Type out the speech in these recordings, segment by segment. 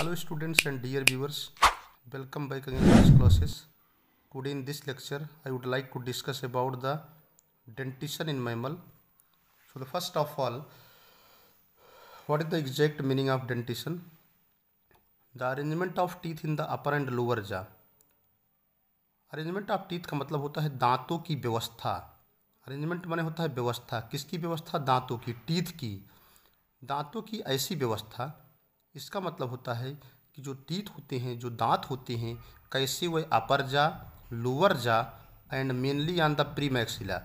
Hello students and dear viewers welcome back again classes good in this lecture I would like to discuss about the dentition in mammal so the first of all what is the exact meaning of dentition the arrangement of teeth in the upper and lower jaw arrangement of teeth का मतलब होता है दांतों की व्यवस्था arrangement माने होता है व्यवस्था किसकी व्यवस्था दांतों की टीथ की दांतों की ऐसी व्यवस्था इसका मतलब होता है कि जो टीत होते हैं जो दांत होते हैं कैसे वह अपर jaw lower jaw and mainly on the premaxilla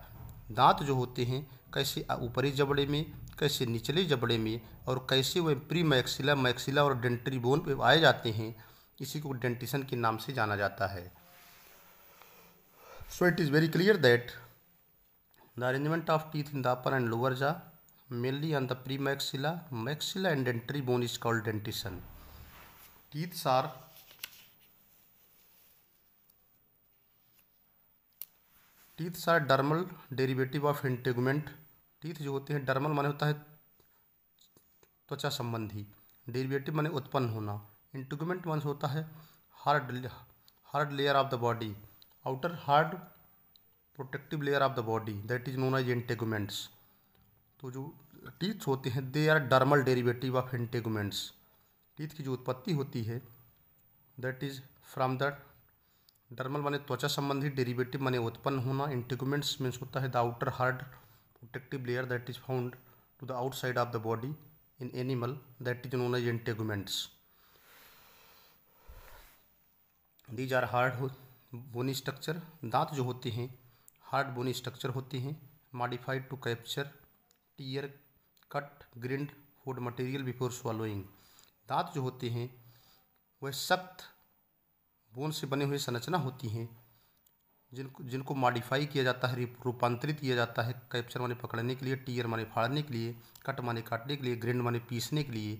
दांत जो होते हैं कैसे ऊपरी जबड़े में कैसे निचले जबड़े में और कैसे वह प्री मैक्सिला मैक्सिला और डेंट्री बोन पे आए जाते हैं इसी को डेंटिशन के नाम से जाना जाता है so it is very clear that the arrangement of teeth in the upper and lower jaw mainly on the premaxilla maxilla and dentary bone is called dentition teeth are teeths are dermal derivative of integument teeth जो होते हैं dermal माने होता है त्वचा संबंधी derivative माने उत्पन्न होना इंटेगमेंट माने होता है hard hard layer of the body outer hard protective layer of the body that is known as integuments तो जो टीथ होते हैं they are dermal derivative of integuments teeth की जो उत्पत्ति होती है that is from the dermal माने त्वचा संबंधी डेरिवेटिव माने उत्पन्न होना इंटेगूमेंट्स मीन्स होता है the outer hard protective layer that is found to the outside of the body in animal that is known as integuments these are hard bony structure दांत जो होते हैं हार्ड बोनी स्ट्रक्चर होते हैं modified to capture tear cut grind food material before swallowing दांत जो होते हैं वह सख्त बोन से बने हुए संरचना होती हैं जिनको जिनको मॉडिफाई किया जाता है रूपांतरित किया जाता है कैप्चर माने पकड़ने के लिए टीयर माने फाड़ने के लिए कट माने काटने के लिए ग्रिंड माने पीसने के लिए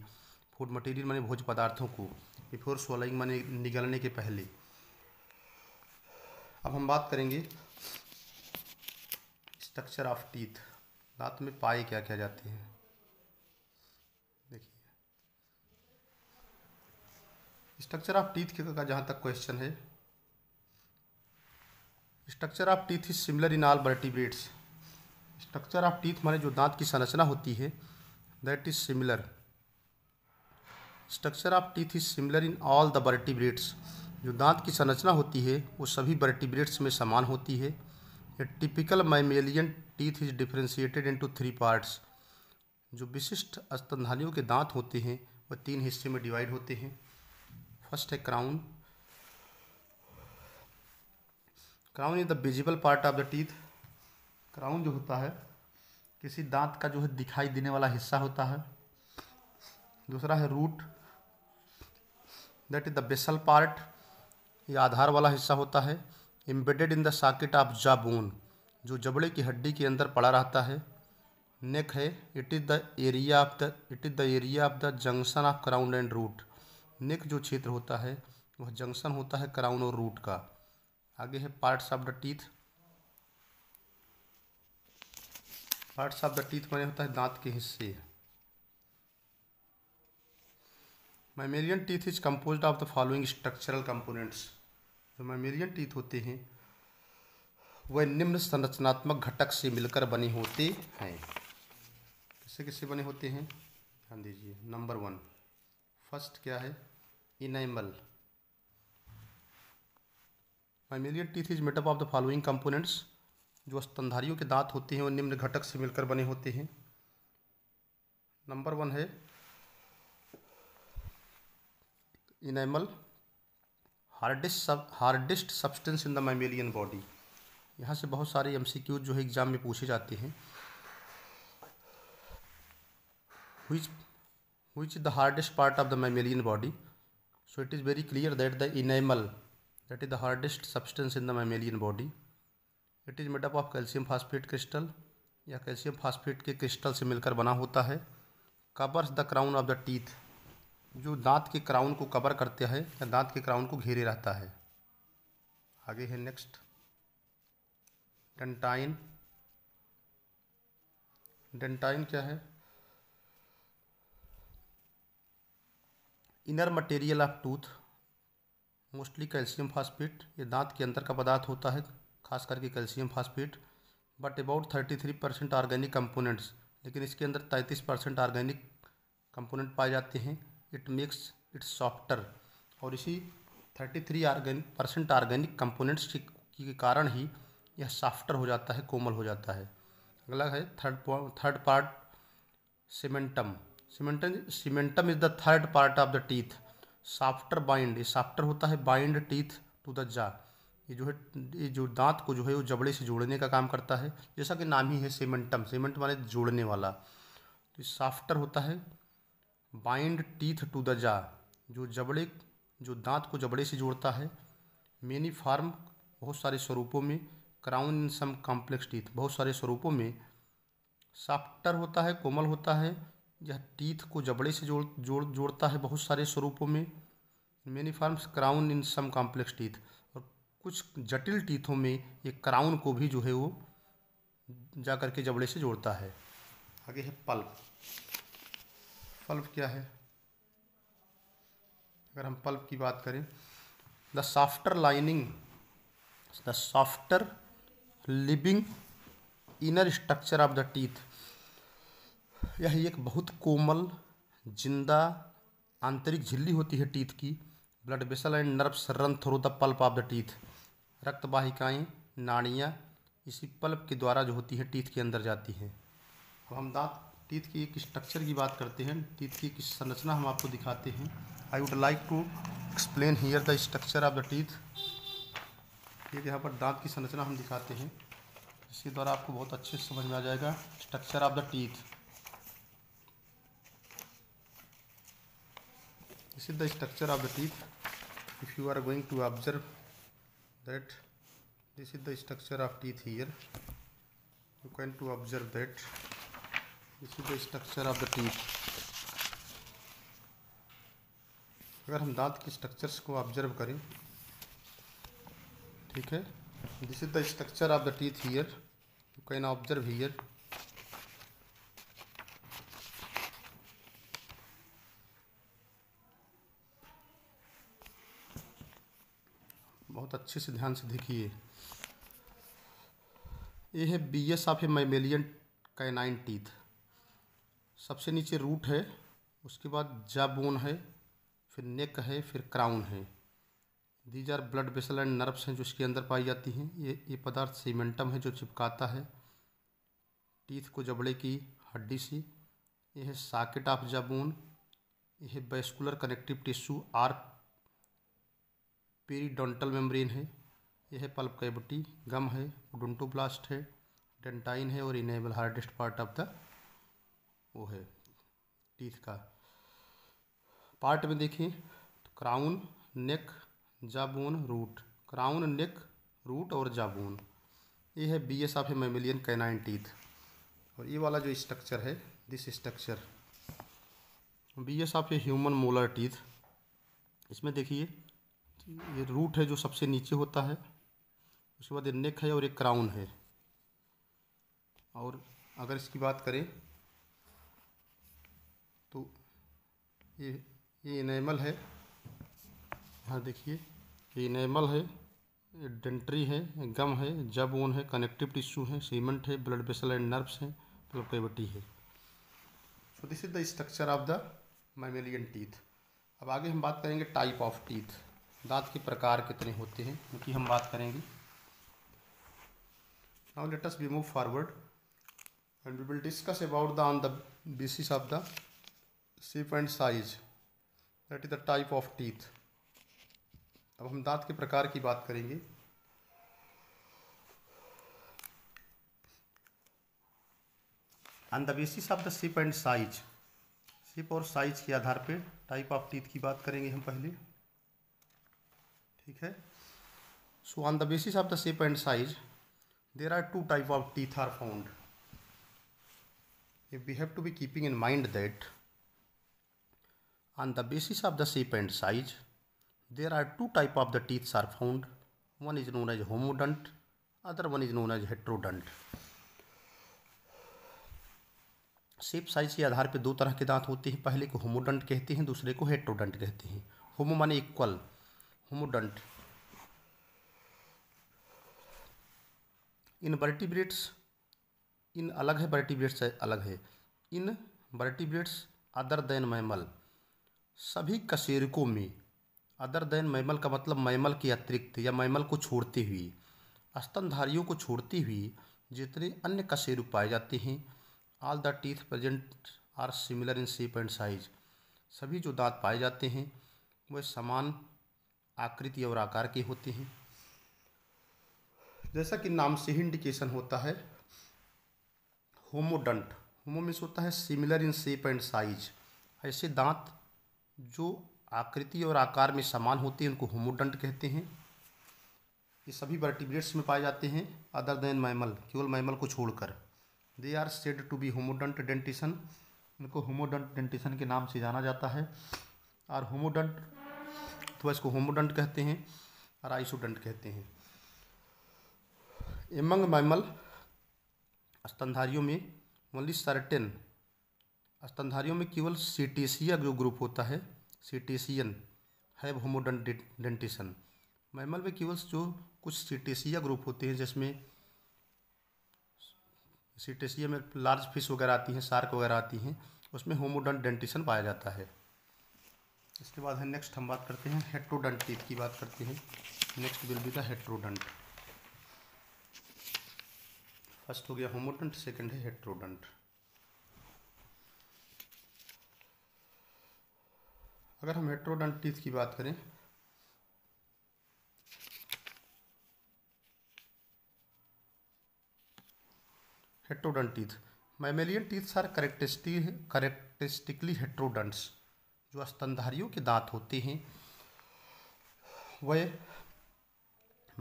फूड मटेरियल माने भोज पदार्थों को बिफोर स्वालोइंग माने निगलने के पहले अब हम बात करेंगे स्ट्रक्चर ऑफ टीथ दांत में पाए क्या क्या जाते हैं स्ट्रक्चर ऑफ टीथ का जहाँ तक क्वेश्चन है structure of teeth is similar in all vertebrates structure of teeth माने जो दांत की संरचना होती है that is similar structure of teeth is similar in all the vertebrates जो दांत की संरचना होती है वो सभी वर्टिब्रेट्स में समान होती है a typical mammalian teeth is differentiated to three parts जो विशिष्ट स्तनधारियों के दांत होते हैं वह तीन हिस्से में डिवाइड होते हैं फर्स्ट है crown crown is the visible part of the teeth crown जो होता है किसी दांत का जो है दिखाई देने वाला हिस्सा होता है दूसरा है root that is the basal part ये आधार वाला हिस्सा होता है embedded in the socket of jawbone जो जबड़े की हड्डी के अंदर पड़ा रहता है नेक है it is the area of the it is the area of the junction of crown and root neck जो क्षेत्र होता है वह जंक्शन होता है क्राउन और रूट का आगे है parts of the teeth parts of the teeth माने होता है दांत के हिस्से mammalian teeth is compose of the following structural components जो मैमेरियन टीथ होते हैं वह निम्न संरचनात्मक घटक से मिलकर बने होते हैं किससे किससे बने होते हैं ध्यान दीजिए नंबर वन फर्स्ट क्या है enamel mammalian teeth is made up of the following components जो स्तनधारियों के दांत होते हैं वो निम्न घटक से मिलकर बने होते हैं नंबर वन है इनेमल हार्डेस्ट सब hardest substance in the mammalian body यहाँ से बहुत सारे एम जो है एग्ज़ाम में पूछे जाते हैं हुई which is the hardest part of the mammalian body so it is very clear that the enamel that is the hardest substance in the mammalian body it is made up of calcium phosphate crystal या calcium phosphate के crystal से मिलकर बना होता है covers the crown of the teeth जो दांत के क्राउन को कवर करते हैं या दांत के क्राउन को घेरे रहता है आगे है नेक्स्ट डेंटाइन डेंटाइन क्या है inner material of tooth mostly calcium phosphate ये दांत के अंदर का पदार्थ होता है खास करके calcium phosphate but about thirty three percent organic components लेकिन इसके अंदर तैंतीस परसेंट ऑर्गेनिक कंपोनेंट पाए जाते हैं इट मेक्स इट्स सॉफ्टर और इसी thirty three percent organic components के कारण ही यह सॉफ्टर हो जाता है कोमल हो जाता है अगला है third third part cementum cementum cementum is the third part of the teeth softer bind ये साफ्टर होता है बाइंड टीथ टू द जा ये जो है ये जो दांत को जो है वो जबड़े से जोड़ने का काम करता है जैसा कि नाम ही है सीमेंटम सीमेंट माने जोड़ने वाला तो साफ्टर होता है बाइंड टीथ टू द जा जो जबड़े जो दांत को जबड़े से जोड़ता है मेनी फार्म बहुत सारे स्वरूपों में crown in some complex teeth बहुत सारे स्वरूपों में साफ्टर होता है कोमल होता है यह टीथ को जबड़े से जोड़ जोड़ जोड़ता है बहुत सारे स्वरूपों में many crown in some complex teeth और कुछ जटिल टीथों में ये क्राउन को भी जो है वो जा करके जबड़े से जोड़ता है आगे है पल्प पल्प क्या है अगर हम पल्प की बात करें the softer lining the softer living inner structure of the teeth यह एक बहुत कोमल जिंदा आंतरिक झिल्ली होती है टीथ की blood vessel and nerves run through the pulp of the teeth रक्त वाहिकाएँ नाड़ियाँ इसी पल्प के द्वारा जो होती है टीथ के अंदर जाती हैं अब हम दांत टीथ की एक स्ट्रक्चर की बात करते हैं टीथ की एक संरचना हम आपको दिखाते हैं I would like to explain here the structure of the teeth एक यहाँ पर दांत की संरचना हम दिखाते हैं इसके द्वारा आपको बहुत अच्छे से समझ में आ जाएगा structure of the teeth This is the structure of the teeth. If you are going to observe that this is the structure of teeth here. You can to observe that this is the structure of the teeth. अगर हम दांत की structures को observe करें ठीक है this is the structure of the teeth here you can observe here बहुत अच्छे से ध्यान से देखिए ये है V S of a mammalian canine teeth सबसे नीचे रूट है उसके बाद बोन है फिर नेक है फिर क्राउन है these are blood vessel and nerves हैं जो इसके अंदर पाई जाती हैं ये ये पदार्थ सीमेंटम है जो चिपकाता है टीथ को जबड़े की हड्डी से यह है साकेट ऑफ जाबोन यह है vascular connective tissue periodontal membrane है यह है पल्प कैबी गम है डोंटोब्लास्ट है डेंटाइन है और enamel hardest part of the वो है टीथ का पार्ट में देखें तो crown neck jawbone root crown neck root और जाबोन ये है V S of a mammalian canine teeth और ये वाला जो स्ट्रक्चर है this structure V S of a human molar teeth इसमें देखिए ये रूट है जो सबसे नीचे होता है उसके बाद ये नेक है और एक क्राउन है और अगर इसकी बात करें तो ये ये इनेमल है यहाँ देखिए ये इनेमल है ये डेंट्री है गम है ओन है कनेक्टिव टिश्यू है सीमेंट है ब्लड वेसल एंड नर्व्स हैं मतलब है so this is the structure of the mammalian teeth अब आगे हम बात करेंगे टाइप ऑफ टीथ दांत के प्रकार कितने होते हैं उनकी हम बात करेंगे now let us be move forward and we will discuss about the on the basis of the shape and size that is the type of teeth अब हम दांत के प्रकार की बात करेंगे on the basis of the shape and size shape और size के आधार पे टाइप ऑफ टीथ की बात करेंगे हम पहले ठीक है so on the basis of the shape and size there are two type of teeth are found if we have to be keeping in mind that on the basis of the shape and size there are two type of the teeth are found one is known as homodont other one is known as heterodont shape size के आधार पर दो तरह के दांत होते हैं पहले को होमोडंट कहते हैं दूसरे को हेट्रोडंट कहते हैं होमो माने इक्वल होमोडंट इन बर्टिब्रेट्स इन अलग है वर्टिब्रेट्स अलग है in vertebrates other than mammal सभी कशेरकों में अदर देन मैमल का मतलब मैमल के अतिरिक्त या मैमल को छोड़ते हुए स्तनधारियों को छोड़ते हुए जितने अन्य कशेरु पाए जाते हैं all the teeth present are similar in shape and size सभी जो दांत पाए जाते हैं वह समान आकृति और आकार के होते हैं जैसा कि नाम से ही इंडिकेशन होता है होमोडंट होमो मीन्स होता है similar in shape and size ऐसे दांत जो आकृति और आकार में समान होते हैं उनको होमोडंट कहते हैं ये सभी वर्टिब्रेट्स में पाए जाते हैं अदर देन मैमल केवल मैमल को छोड़कर they are said to be homodont dentition इनको होमोडंट डेंटिसन के नाम से जाना जाता है और होमोडंट अथवा तो इसको होमोडंट कहते हैं और आइसोडंट कहते हैं एमंग मैमल स्तनधारियों में ओनली सर्टेन स्तनधारियों में केवल सीटेसिया जो ग्रुप होता है cetacean have homodont dentition mammal में केवल जो कुछ सीटेसिया ग्रुप होते हैं जिसमें सीटेसिया में लार्ज फिश वगैरह आती हैं शार्क वगैरह आती हैं उसमें होमोडंट डेंटिशन पाया जाता है इसके बाद है नेक्स्ट हम बात करते हैं हेट्रोडंट टीथ की बात करते हैं next will be the heterodont first हो गया होमोडंट सेकंड है हेट्रोडंट अगर हम हेट्रोडंट टीथ की बात करें heterodont teeth mammalian teeth are characteristically heterodonts जो स्तनधारियों के दांत होते हैं वह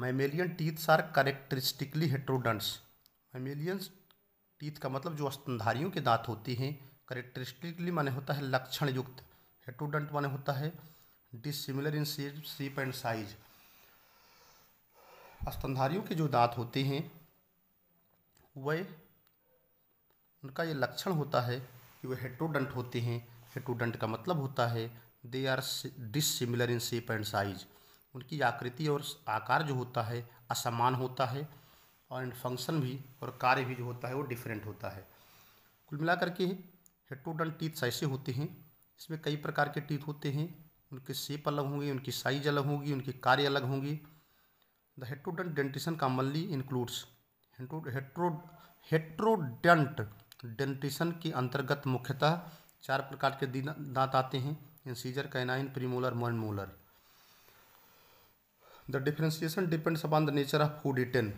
mammalian teeths are characteristically heterodonts mammalian teeth का मतलब जो स्तनधारियों के दांत होते हैं करेक्टरिस्टिकली माने होता है लक्षण युक्त हेट्रोडंट माने होता है dissimilar in shape shape and size स्तनधारियों के जो दांत होते हैं वह उनका ये लक्षण होता है कि वह हेट्रोडंट होते हैं स्टूडेंट का मतलब होता है they are dissimilar in shape and size उनकी आकृति और आकार जो होता है असमान होता है और इन फंक्शन भी और कार्य भी जो होता है वो डिफरेंट होता है कुल मिलाकर के हेट्रोडन टीथ्स ऐसे होते हैं इसमें कई प्रकार के टीथ होते हैं उनके शेप अलग होंगे उनकी साइज अलग होगी उनके कार्य अलग होंगे the heterodont dentition mainly includes hetero heterodont dentition के अंतर्गत मुख्यतः चार प्रकार के दांत आते हैं incisor canine premolar molar the differentiation depends upon the nature of food eaten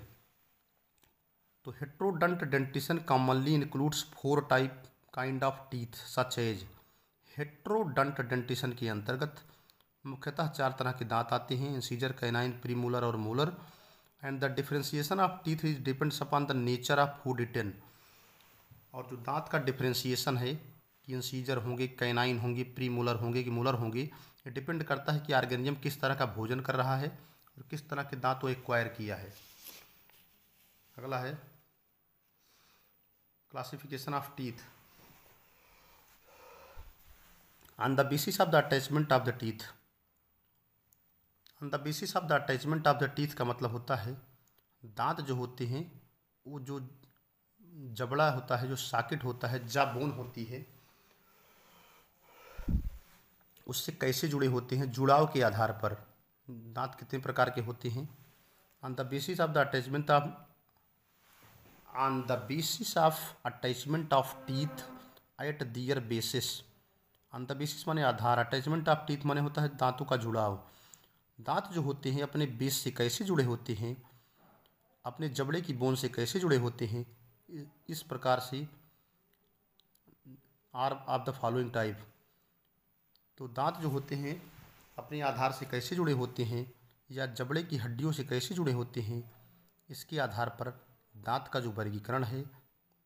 तो heterodont dentition commonly includes four type kind of teeth such as heterodont dentition के अंतर्गत मुख्यतः चार तरह के दांत आते हैं इंसीजर कैनाइन प्रीमोलर और molar and the differentiation of teeth is depends upon the nature of food eaten और जो दांत का डिफ्रेंसिएशन है इंसीजर होंगे कैनाइन होंगे प्री मूलर होंगे कि मूलर होंगे ये डिपेंड करता है कि आर्गेनिजम किस तरह का भोजन कर रहा है और किस तरह के दांत वो एक्वायर किया है अगला है classification of teeth on the basis of the attachment of the teeth on the basis of the attachment of the teeth का मतलब होता है दांत जो होते हैं वो जो जबड़ा होता है जो साकिट होता है जा बोन होती है उससे कैसे जुड़े होते हैं जुड़ाव के आधार पर दांत कितने प्रकार के होते हैं on the basis of the attachment of on the basis of attachment of teeth at their basis on the basis माने आधार अटैचमेंट ऑफ टीथ माने होता है दांतों का जुड़ाव दांत जो होते हैं अपने बेस से कैसे जुड़े होते हैं अपने जबड़े की बोन से कैसे जुड़े होते हैं इस प्रकार से are of the following type तो दांत जो होते हैं अपने आधार से कैसे जुड़े होते हैं या जबड़े की हड्डियों से कैसे जुड़े होते हैं इसके आधार पर दांत का जो वर्गीकरण है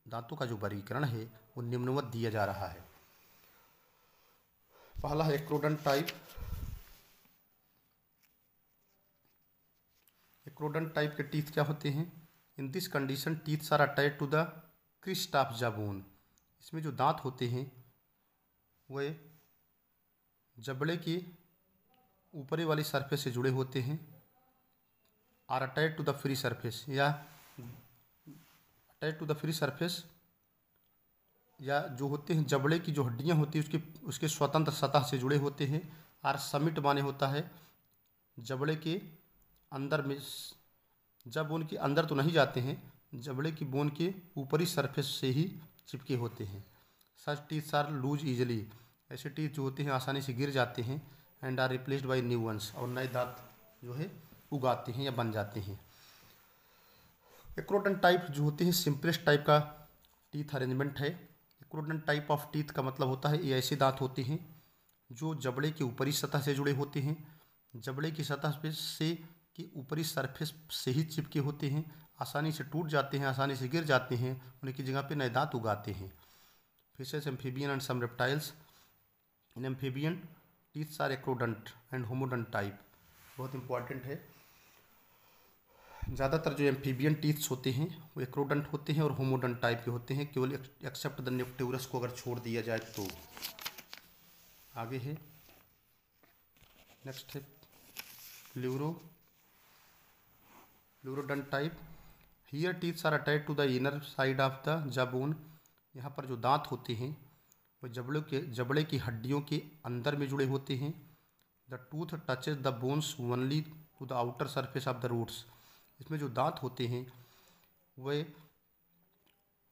दांतों का जो वर्गीकरण है वो निम्नवत दिया जा रहा है पहला है एक्रोडन टाइप एक्रोडन टाइप के टीथ क्या होते हैं इन दिस कंडीशन टीथ सारा tight to the crest of jawbone इसमें जो दांत होते हैं वे जबड़े के ऊपरी वाली सरफेस से जुड़े होते हैं are attach to the free surface या attach to the free surface या जो होते हैं जबड़े की जो हड्डियाँ होती हैं उसके उसके स्वतंत्र सतह से जुड़े होते हैं आर समिट माने होता है जबड़े के अंदर में जब उनके अंदर तो नहीं जाते हैं जबड़े की बोन के ऊपरी सरफेस से ही चिपके होते हैं such teeth are loose easily ऐसे टीथ जो होते हैं आसानी से गिर जाते हैं and are replaced by new ones और नए दांत जो है उगाते हैं या बन जाते हैं एक्रोटन टाइप जो होते हैं सिंपलेस्ट टाइप का टीथ अरेंजमेंट है एक्रोटन टाइप ऑफ टीथ का मतलब होता है ये ऐसे दांत होते हैं जो जबड़े के ऊपरी सतह से जुड़े होते हैं जबड़े की सतह पे से कि ऊपरी सरफेस से ही चिपके होते हैं आसानी से टूट जाते हैं आसानी से गिर जाते हैं उनकी जगह पे नए दांत उगाते हैं fishes amphibian and some reptiles in amphibian teeths are acrodont and homodont type बहुत इंपॉर्टेंट है ज़्यादातर जो एम्फीबियन टीथ्स होते हैं वो एक्रोडंट होते हैं और होमोडंट टाइप के होते हैं केवल एक्सेप्ट द नेप्ट्यूरस को अगर छोड़ दिया जाए तो आगे है नेक्स्ट है pleuro pleurodont type here teeths are attach to the inner side of the jawbone यहाँ पर जो दांत होते हैं वो जबड़ों के जबड़े की हड्डियों के अंदर में जुड़े होते हैं the tooth touches the bones only to the outer surface of the roots इसमें जो दांत होते हैं वे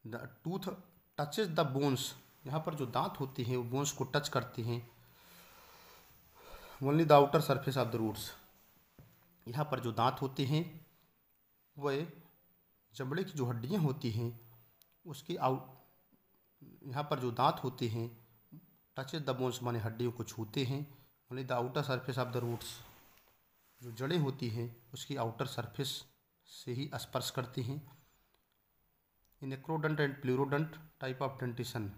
the tooth touches the bones यहाँ पर जो दांत होते हैं वो बोन्स को टच करते हैं only the outer surface of the roots यहाँ पर जो दांत होते हैं वह जबड़े की जो हड्डियाँ होती हैं उसके आउट यहाँ पर जो दांत होते हैं टच द बोन्स माने हड्डियों को छूते हैं only the outer surface of the roots जो जड़ें होती हैं उसकी आउटर सरफेस से ही स्पर्श करती हैं acrodont and pleurodont type of dentition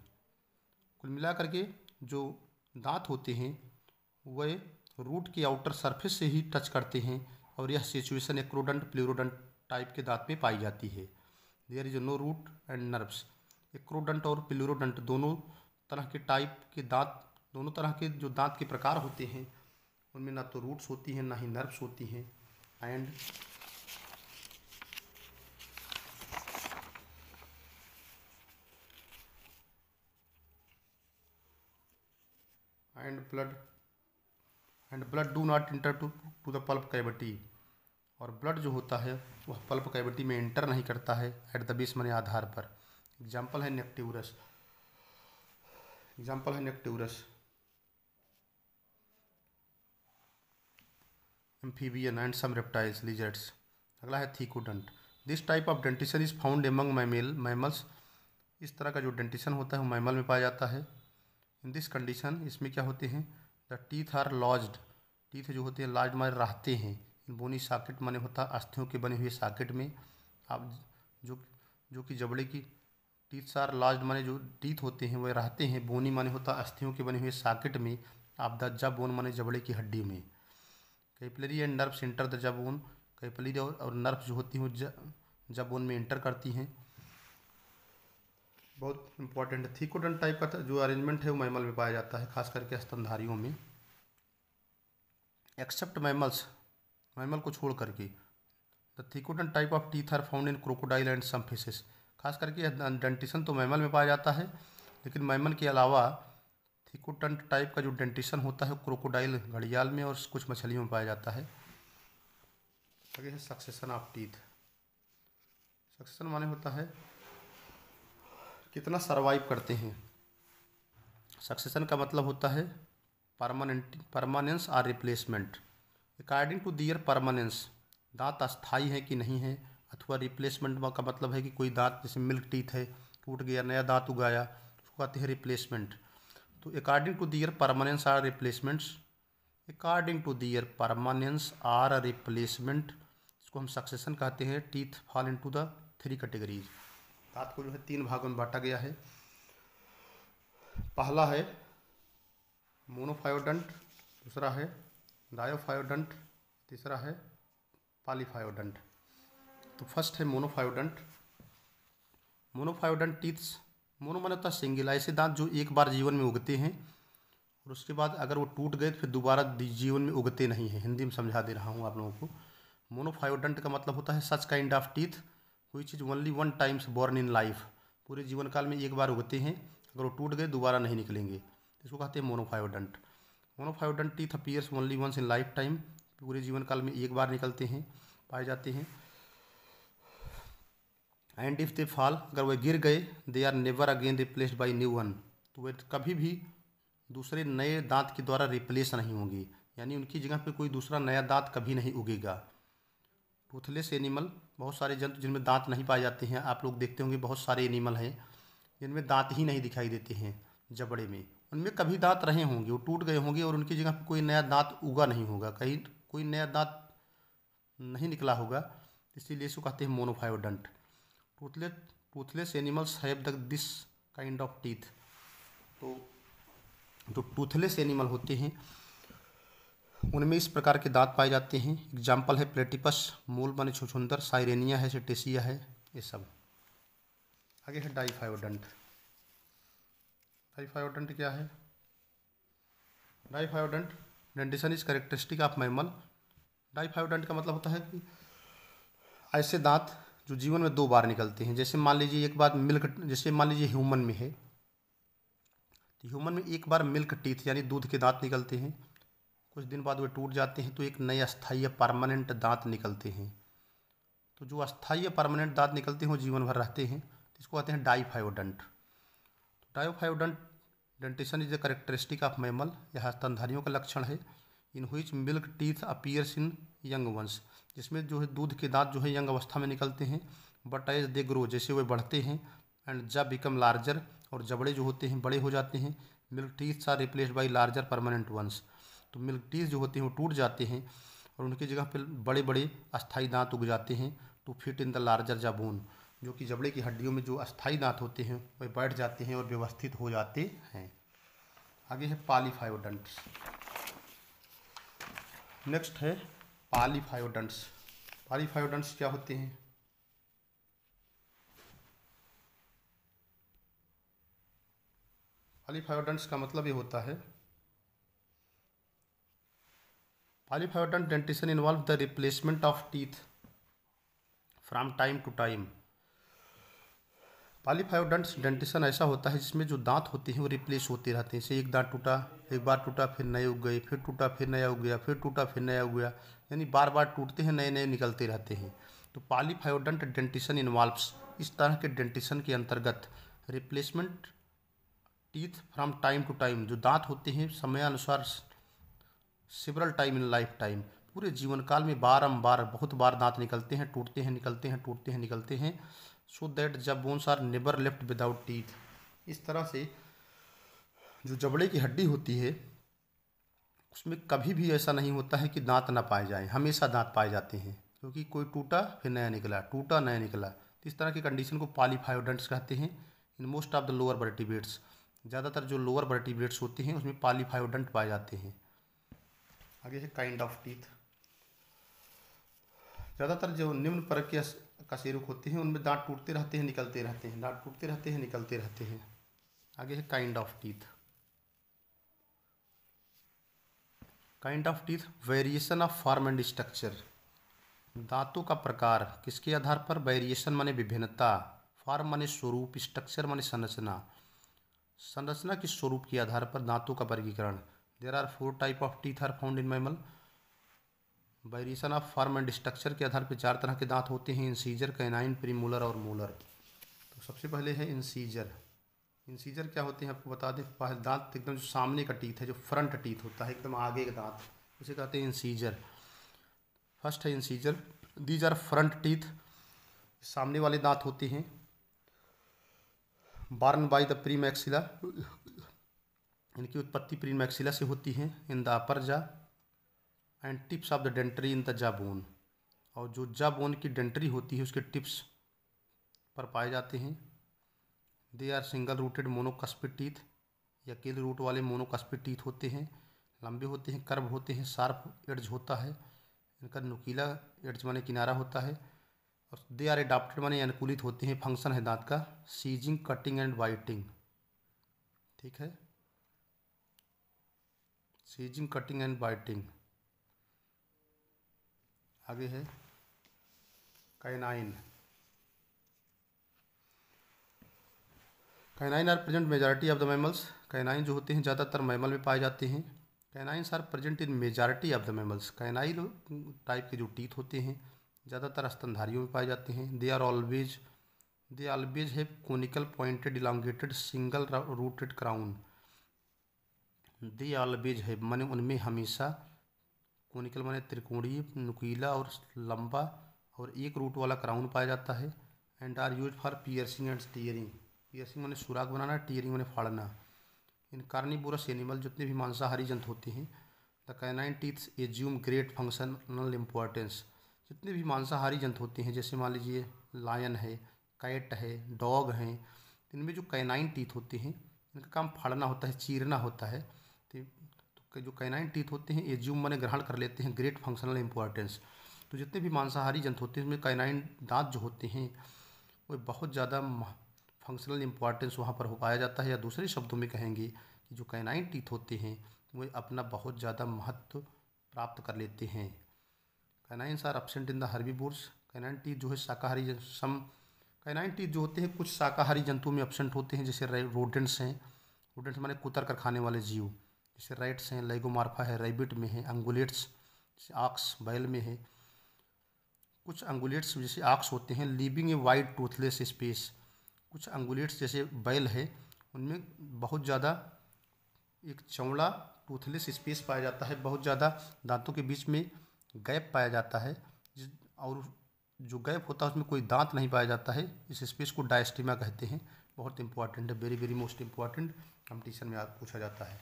कुल मिला करके जो दांत होते हैं वह रूट के आउटर सरफेस से ही टच करते हैं और यह सिचुएशन एक्रोडंट प्लूरोडंट टाइप के दांत में पाई जाती है there is no root and nerves acrodont और पिलोरोडंट दोनों तरह के टाइप के दांत दोनों तरह के जो दांत के प्रकार होते हैं उनमें ना तो रूट्स होती हैं ना ही नर्व्स होती हैं and and blood and blood do not enter to to the pulp cavity और ब्लड जो होता है वह पल्प कैविटी में इंटर नहीं करता है एट द बेस मने आधार पर एग्जाम्पल है नेक्टिवरस एग्जाम्पल है नेक्टिवरस amphibian and some reptiles lizards अगला है thecodont this type of dentition is found among mammal mammals इस तरह का जो डेंटिशन होता है वो मैमल में पाया जाता है इन दिस कंडीशन इसमें क्या होते हैं the teeth are lodged teeth जो होते हैं लार्ज मारे रहते हैं इन बोनी साकेट माने होता अस्थियों के बने हुए साकेट में आप जो जो कि जबड़े की टीथ सार लार्ज माने जो टीथ होते हैं वह रहते हैं बोनी माने होता अस्थियों के बने हुए साकेट में आप दज्जा बोन माने जबड़े की हड्डी में कैपलरी एंड नर्व सेंटर दज्जा बोन कैपलरी और, नर्व जो होती हैं जब बोन में इंटर करती हैं बहुत इंपॉर्टेंट है थीकोडन टाइप का जो अरेंजमेंट है वो मैमल में पाया जाता है खास करके स्तनधारियों में एक्सेप्ट मैमल्स मैमल को छोड़ करके the thecodont type of teeth are found in crocodile and some fishes खास करके डेंटिसन तो मैमल में पाया जाता है लेकिन मैमल के अलावा थिकोटंट टाइप का जो डेंटिशन होता है क्रोकोडाइल घड़ियाल में और कुछ मछलियों में पाया जाता है आगे है सक्सेसन ऑफ टीथ सक्सेसन माने होता है कितना सरवाइव करते हैं सक्सेसन का मतलब होता है permanent permanence or replacement according to their permanence दांत अस्थाई है कि नहीं है अथवा रिप्लेसमेंट का मतलब है कि कोई दांत जैसे मिल्क टीथ है टूट गया नया दांत उगाया उसको कहते हैं रिप्लेसमेंट तो according to their permanence or replacements according to their permanence or replacement इसको हम सक्सेसन कहते हैं teeth fall into the three categories दांत को जो है तीन भागों में बांटा गया है पहला है मोनोफायोडंट दूसरा है डायोफायोडंट तीसरा है पालीफायोडंट तो फर्स्ट है मोनोफायोडेंट मोनोफायोडेंट टीथ्स मोनो माने होता है सिंगल ऐसे दांत जो एक बार जीवन में उगते हैं और उसके बाद अगर वो टूट गए तो फिर दोबारा जीवन में उगते नहीं हैं हिंदी में समझा दे रहा हूँ आप लोगों को मोनोफायोडेंट का मतलब होता है सच काइंड ऑफ टीथ कोई चीज़ only one times born in life पूरे जीवन काल में एक बार उगते हैं अगर वो टूट गए दोबारा नहीं निकलेंगे इसको कहते हैं monophyodont monophyodont teeth appears only once in lifetime पूरे जीवन काल में एक बार निकलते हैं पाए जाते हैं एंड इफ़ दे फॉल अगर वे गिर गए they are never again replaced by new one तो वे कभी भी दूसरे नए दांत के द्वारा रिप्लेस नहीं होंगे यानी उनकी जगह पे कोई दूसरा नया दांत कभी नहीं उगेगा टूथलेस एनिमल बहुत सारे जंतु जिनमें दांत नहीं पाए जाते हैं आप लोग देखते होंगे बहुत सारे एनिमल हैं जिनमें दांत ही नहीं दिखाई देते हैं जबड़े में उनमें कभी दांत रहे होंगे वो टूट गए होंगे और उनकी जगह पर कोई नया दांत उगा नहीं होगा कहीं कोई नया दांत नहीं निकला होगा इसीलिए इसको कहते हैं monophyodont toothless toothless animals have the this kind of teeth तो जो टूथलेस एनिमल होते हैं उनमें इस प्रकार के दांत पाए जाते हैं एग्जाम्पल है प्लेटिपस मूल बने छुछुंदर साइरेनिया है सिटेसिया है ये सब आगे है डाइफायोडंट डाइफायोडंट क्या है diphyodont dentition is characteristic of mammal diphyodont का मतलब होता है कि ऐसे दांत जो जीवन में दो बार निकलते हैं जैसे मान लीजिए एक बार मिल्क जैसे मान लीजिए ह्यूमन में है तो ह्यूमन में एक बार मिल्क टीथ यानी दूध के दांत निकलते हैं कुछ दिन बाद वे टूट जाते हैं तो एक नए अस्थायी परमानेंट दांत निकलते हैं तो जो अस्थायी परमानेंट दांत निकलते हैं वो जीवन भर रहते हैं तो इसको कहते हैं डाईफायोडंट तो dentition is the characteristic of mammal यह स्तनधारियों का लक्षण है इन हुई milk teeth appears in young ones जिसमें जो है दूध के दांत जो है यंग अवस्था में निकलते हैं बट एज दे ग्रो जैसे वे बढ़ते हैं एंड जब बिकम लार्जर और जबड़े जो होते हैं बड़े हो जाते हैं milk teeth are replace by larger permanent ones तो मिल्क टीथ जो होते हैं वो टूट जाते हैं और उनकी जगह पर बड़े बड़े अस्थाई दांत उग जाते हैं to fit in the larger jawbone जो कि जबड़े की हड्डियों में जो अस्थाई दांत होते हैं वे बैठ जाते हैं और व्यवस्थित हो जाते हैं आगे है पालीफाइव नेक्स्ट है पालीफायोडंट्स पालीफायोडंट्स क्या होते हैं पालीफायोडंट्स का मतलब ये होता है polyphyodont dentition involve the replacement of teeth from time to time polyphyodonts dentition ऐसा होता है जिसमें जो दांत होते हैं वो रिप्लेस होते रहते हैं जैसे एक दांत टूटा एक बार टूटा फिर नया उग गए फिर टूटा फिर नया उग गया फिर टूटा फिर नया उग गया यानी बार बार टूटते हैं नए नए निकलते रहते हैं तो पालीफायोडेंट डेंटिशन इन्वॉल्व्स इस तरह के डेंटिशन के अंतर्गत replacement teeth from time to time जो दांत होते हैं समय अनुसार several time in lifetime पूरे जीवन काल में बारम्बार बहुत बार दांत निकलते हैं टूटते हैं निकलते हैं टूटते हैं निकलते हैं सो दैट जब bones are never left without teeth इस तरह से जो जबड़े की हड्डी होती है उसमें कभी भी ऐसा नहीं होता है कि दांत ना पाए जाएं हमेशा दांत पाए जाते हैं क्योंकि कोई टूटा फिर नया निकला टूटा नया निकला तो इस तरह की कंडीशन को पालीफायोडेंट्स कहते हैं in most of the lower vertebrates ज़्यादातर जो लोअर वर्टिब्रेट्स होते हैं उसमें पालीफायोडेंट पाए जाते हैं आगे है काइंड ऑफ टीथ ज़्यादातर जो निम्न पर के कशेरुक होते हैं उनमें दांत टूटते रहते हैं निकलते रहते हैं दांत टूटते रहते हैं निकलते रहते हैं आगे है kind of teeth kind of teeth variation of form and structure दांतों का प्रकार किसके आधार पर वेरिएशन माने विभिन्नता फॉर्म माने स्वरूप स्ट्रक्चर माने संरचना संरचना के स्वरूप के आधार पर दांतों का वर्गीकरण there are four type of teeth are found in mammal variation of form and structure के आधार पर चार तरह के दांत होते हैं इंसीजर कैनाइन प्रीमूलर और मूलर तो सबसे पहले है इंसीजर इंसीजर क्या होते हैं आपको बता दें दांत एकदम जो सामने का टीथ है जो फ्रंट टीथ होता है एकदम आगे का दांत उसे कहते हैं इंसीजर फर्स्ट है incisor these are front teeth सामने वाले दांत होते हैं बार्न बाय द प्री मैक्सिला इनकी उत्पत्ति प्री मैक्सिला से होती है इन the upper jaw and tips of the dentary in the jawbone और जो जा बोन की डेंट्री होती है उसके टिप्स पर पाए जाते हैं they are single rooted monocuspid teeth या केल रूट वाले मोनोकस्पिड टीथ होते हैं लंबे होते हैं कर्व होते हैं शार्प एड्ज होता है इनका नुकीला एड्ज माने किनारा होता है और दे आर एडाप्टेड माने अनुकूलित होते हैं फंक्शन है दांत का सीजिंग कटिंग एंड बाइटिंग ठीक है सीजिंग कटिंग एंड बाइटिंग आगे है canine canine are present majority of the mammals canine जो होते हैं ज़्यादातर मैमल में पाए जाते हैं canines are present in majority of the mammals canine type के जो टीथ होते हैं ज़्यादातर स्तनधारियों में पाए जाते हैं they are always they always have conical pointed elongated single rooted crown they always है मैंने उनमें हमेशा कोनिकल मैंने त्रिकोणीय नुकीला और लंबा और एक रूट वाला क्राउन पाया जाता है and are use for piercing and steering piercing मैंने सुराख बनाना टीयरिंग मैंने फाड़ना इन कार्निबोरस एनिमल जितने भी मांसाहारी जंत होते हैं the canine teeth assume great functional importance जितने भी मांसाहारी जंत होते हैं जैसे मान लीजिए लायन है कैट है डॉग हैं इनमें जो कैनाइन टीथ होते हैं इनका काम फाड़ना होता है चीरना होता है तो जो कैनाइन टीथ होते हैं एज्यूम मैंने ग्रहण कर लेते हैं ग्रेट फंक्शनल इम्पोर्टेंस तो जितने भी मांसाहारी जंत होते हैं उसमें कैनाइन दांत जो होते हैं वो बहुत ज़्यादा फंक्शनल इम्पॉर्टेंस वहाँ पर हो पाया जाता है या दूसरे शब्दों में कहेंगे कि जो कैनाइन टीथ होते हैं वे अपना बहुत ज़्यादा महत्व प्राप्त कर लेते हैं canines are absent in the boars canine teeth जो है शाकाहारी सम कैनाइन टीथ जो होते हैं कुछ शाकाहारी जंतुओं में अपसेंट होते हैं जैसे रोडेंट्स हैं रोडेंट्स माने कुतर कर खाने वाले जीव जैसे राइट्स हैं लेगोमार्फा है रेबिट में है अंगुलेट्स जैसे आक्स बैल में है कुछ अंगुलेट्स जैसे आक्स होते हैं leaving a wide toothless space कुछ अंगुलेट्स जैसे बैल है उनमें बहुत ज़्यादा एक चौड़ा टूथलेस स्पेस पाया जाता है बहुत ज़्यादा दांतों के बीच में गैप पाया जाता है और जो गैप होता है उसमें कोई दांत नहीं पाया जाता है इस स्पेस को डायस्टिमा कहते हैं बहुत इंपॉर्टेंट है very very most important competition में आप पूछा जाता है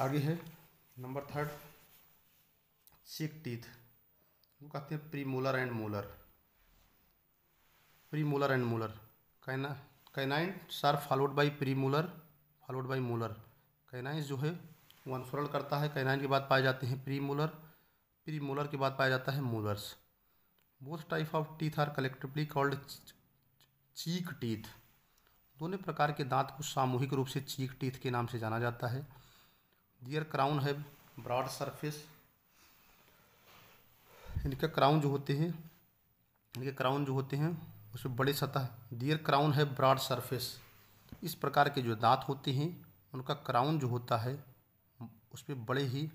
आगे है नंबर थर्ड चेक टीथ वो कहते हैं premolar and molar pre and and कैना canine are followed by premolar followed by molar canine जो है वो अनुसरण करता है कैनाइन के बाद पाए जाते हैं प्री मोलर प्री मोलर के बाद पाया जाता है molars both type of teeth are collectively called cheek teeth दोनों प्रकार के दांत को सामूहिक रूप से चीक टीथ के नाम से जाना जाता है दियर क्राउन है ब्रॉड सरफेस इनका क्राउन जो होते हैं इनके क्राउन जो होते हैं उसमें बड़ी सतह डियर क्राउन है ब्रॉड सरफेस इस प्रकार के जो दांत होते हैं उनका क्राउन जो होता है उस पर बड़े ही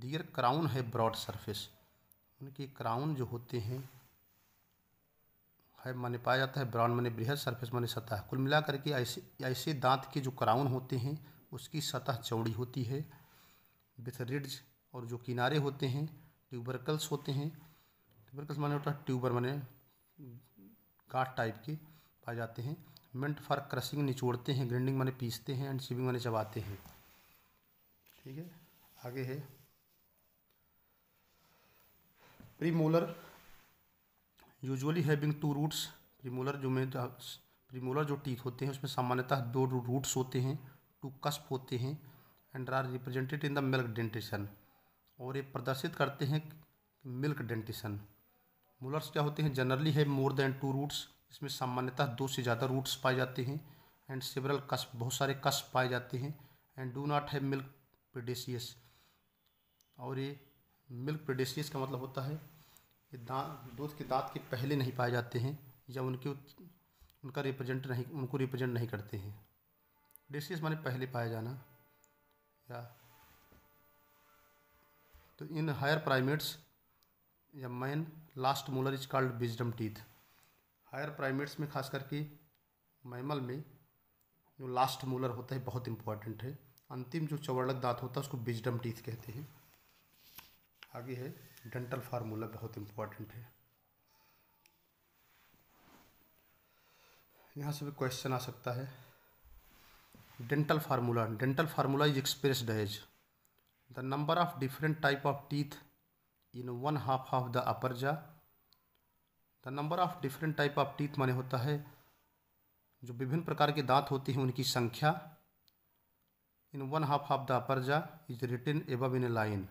डियर क्राउन है ब्रॉड सरफेस उनके क्राउन जो होते हैं है माने पाया जाता है ब्राउन माने बृहद सरफेस माने सतह कुल मिलाकर के ऐसे ऐसे दांत के जो क्राउन होते हैं उसकी सतह चौड़ी होती है विथ रिड्ज और जो किनारे होते हैं ट्यूबरकल्स होते हैं ट्यूबरकल्स माने होता है ट्यूबर माने काट टाइप के पाए जाते हैं मिंट फॉर क्रशिंग निचोड़ते हैं ग्रेंडिंग माने पीसते हैं एंड शिविंग माने चबाते हैं ठीक है आगे है premolar usually having two roots premolar जो में प्रीमोलर जो टीथ होते हैं उसमें सामान्यतः दो रूट्स होते हैं टू कस्प होते हैं and are represented in the milk dentition और ये प्रदर्शित करते हैं मिल्क डेंटिशन मोलर्स क्या होते हैं जनरली है मोर देन टू रूट्स इसमें सामान्यतः दो से ज़्यादा रूट्स पाए जाते हैं एंड सेवरल कस्प बहुत सारे कस्प पाए जाते हैं and do not have milk predecessors और ये मिल्क पेडेसियस का मतलब होता है ये दांत दूध के दांत के पहले नहीं पाए जाते हैं या उनके उनका रिप्रेजेंट नहीं उनको रिप्रेजेंट नहीं करते हैं डिसीज माने पहले पाया जाना या तो इन हायर प्राइमेट्स या man last molar is called wisdom teeth higher primates में खास करके मैमल में जो लास्ट मोलर होता है बहुत इंपॉर्टेंट है अंतिम जो चवर्णक दांत होता है उसको बिजडम टीथ कहते हैं आगे है डेंटल फार्मूला बहुत इंपॉर्टेंट है यहाँ से भी क्वेश्चन आ सकता है dental formula dental formula is expresses the number of different type of teeth in one half of the upper jaw the number of different type of teeth माने होता है जो विभिन्न प्रकार के दांत होते हैं उनकी संख्या in one half of the upper jaw is written above in a line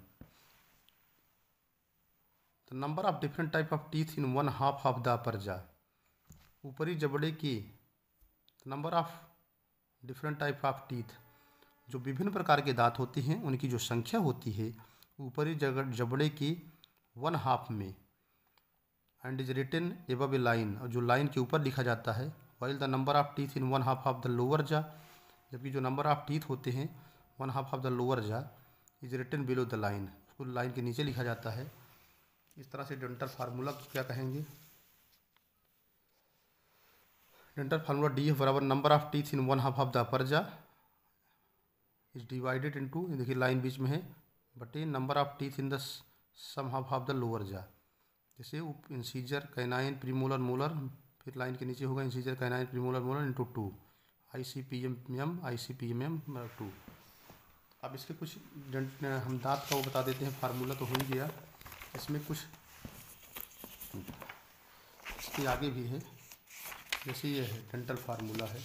the number of different type of teeth in one half of the upper jaw ऊपरी जबड़े की number of different type of teeth जो विभिन्न प्रकार के दांत होते हैं उनकी जो संख्या होती है ऊपरी जबड़े की वन हाफ में and is written above a line और जो लाइन के ऊपर लिखा जाता है while the number of teeth in one half of the lower jaw जबकि जो नंबर ऑफ टीथ होते हैं one half of the lower jaw is written below the line उसको लाइन के नीचे लिखा जाता है इस तरह से डेंटल फार्मूला क्या कहेंगे डेंटल फार्मूला डी एफ बराबर number of teeth in one half of the upper jaw is divided into देखिए लाइन बीच में है but in number of teeth in दस some half of the lower jaw जैसे incisor canine premolar molar फिर line के नीचे होगा incisor canine premolar molar into two I C P M M I C P M M two अब इसके कुछ हम दांत का वो बता देते हैं फार्मूला तो हो ही गया इसमें कुछ इसके आगे भी है जैसे ये है डेंटल फार्मूला है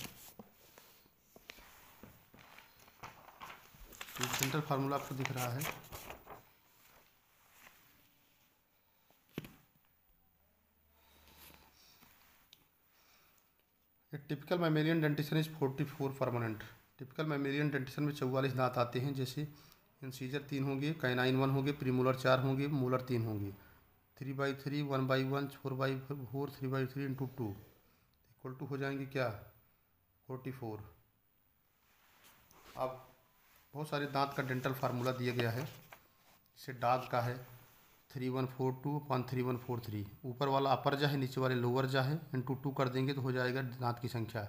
डेंटल फार्मूला आपको दिख रहा है typical mammalian dentition is forty four permanent typical mammalian dentition में चौवालीस दांत आते हैं जैसे इंसीजर तीन होंगे कैनाइन वन होंगे प्रीमूलर चार होंगे मूलर तीन होंगे three by three one by one four by four three by three into two equal to हो जाएंगे क्या फोर्टी फोर अब बहुत सारे दांत का डेंटल फार्मूला दिया गया है जैसे डाग का है three one four two upon three one four three ऊपर वाला अपर जा है नीचे वाले लोअर जा है इंटू टू कर देंगे तो हो जाएगा दांत की संख्या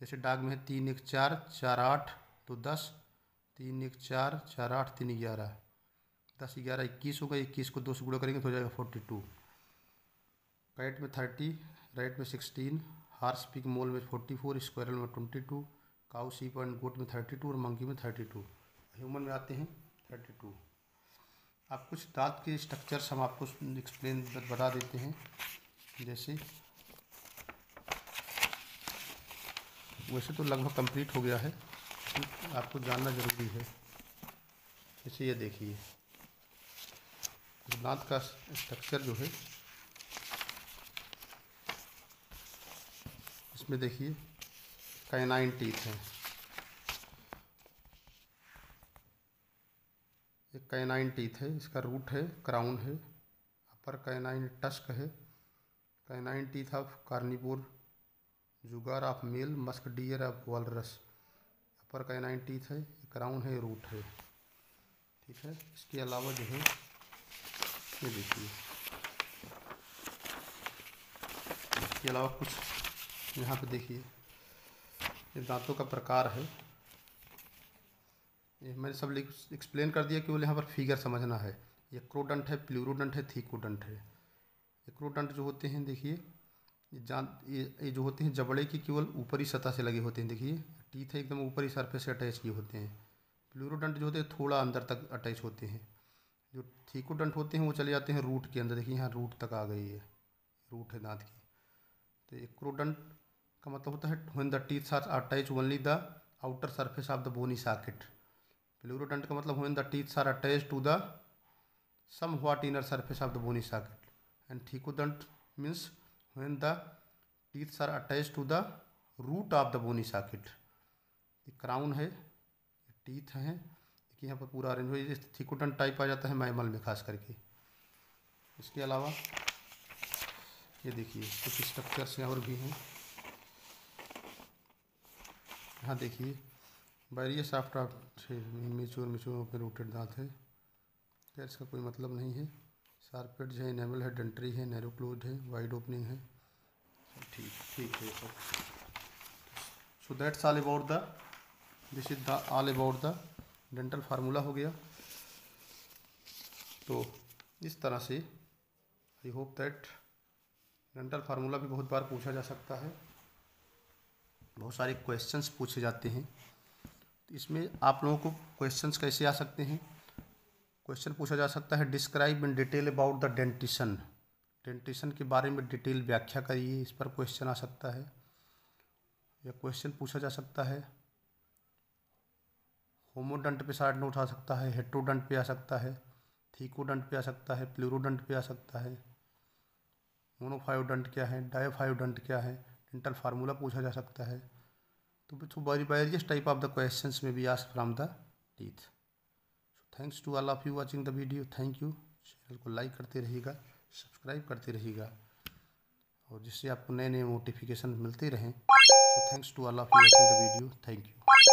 जैसे डाक में है तीन एक चार चार आठ तो दस तीन एक चार चार आठ तीन ग्यारह दस ग्यारह इक्कीस होगा इक्कीस को दो से गुड़ा करेंगे तो हो जाएगा फोर्टी टू राइट में थर्टी राइट में सिक्सटीन हार्स पिक मोल में फोर्टी फोर स्क्वायरल में twenty two cow sheep and goat में थर्टी टू और मंकी में थर्टी टू ह्यूमन में आते हैं थर्टी टू आप कुछ दांत के स्ट्रक्चर्स हम आपको एक्सप्लेन बता देते हैं जैसे वैसे तो लगभग कंप्लीट हो गया है आपको जानना ज़रूरी है जैसे ये देखिए दांत का स्ट्रक्चर जो है इसमें देखिए कैनाइन टीथ है कैनाइन टीथ है इसका रूट है क्राउन है अपर कैनाइन टस्क है canine teeth of carnivore jaguar of male musk deer of walrus upper canine teeth है क्राउन है रूट है ठीक है इसके अलावा जो है ये देखिए इसके अलावा कुछ यहाँ पे देखिए ये दांतों का प्रकार है ये मैंने सब एक्सप्लेन कर दिया केवल यहाँ पर फिगर समझना है ये क्रोडंट है प्लूरोडंट है थीकोडंट है ये क्रोडंट जो होते हैं देखिए ये जान ये ये जो होते हैं जबड़े की केवल ऊपरी सतह से लगे होते हैं देखिए टीथ है एकदम ऊपरी सरफेस से अटैच किए होते हैं प्लूरोडंट जो होते हैं थोड़ा अंदर तक अटैच होते हैं जो थीकोडंट होते हैं वो चले जाते हैं रूट के अंदर देखिए यहाँ रूट तक आ गई है रूट है दांत की तो ये क्रोडंट का मतलब होता है when the teeth are attach only the outer surface of the bony socket pleurodont का मतलब when the teeth are attach to the somewhat inner surface of the bony socket and thecodont means when the teeth are attach to the root of the bony socket ये crown है teeth हैं देखिए यहाँ पर पूरा arrange हो ये थीकोडंट type आ जाता है मैमल में खास करके इसके अलावा ये देखिए कुछ स्ट्रक्चर्स यहाँ और भी हैं यहाँ देखिए various after mature mature open rooted दांत है खैर इसका कोई मतलब नहीं है जो है इनेबल है डेंट्री है नैरो क्लोज है वाइड ओपनिंग है ठीक ठीक है सब so that's all about the this is the all about the dental formula हो गया तो इस तरह से I hope that dental formula भी बहुत बार पूछा जा सकता है बहुत सारे क्वेश्चंस पूछे जाते हैं इसमें आप लोगों को क्वेश्चंस कैसे आ सकते हैं क्वेश्चन पूछा जा सकता है describe in detail about the dentition dentition के बारे में डिटेल व्याख्या करिए इस पर क्वेश्चन आ सकता है या क्वेश्चन पूछा जा सकता है होमोडंट पे साइड नोट आ सकता है हेट्रोडंट पे आ सकता है थीकोडंट पे आ सकता है प्लूरोडंट पे आ सकता है मोनोफायोडंट क्या है डायोफायोडंट क्या है डेंटल फार्मूला पूछा जा सकता है तो which very various type of the question में भी ask from the teeth so thanks to all of you watching the video thank you channel को लाइक करते रहेगा सब्सक्राइब करते रहेगा और जिससे आपको नए नए नोटिफिकेशन मिलते रहें so thanks to all of you watching the video thank you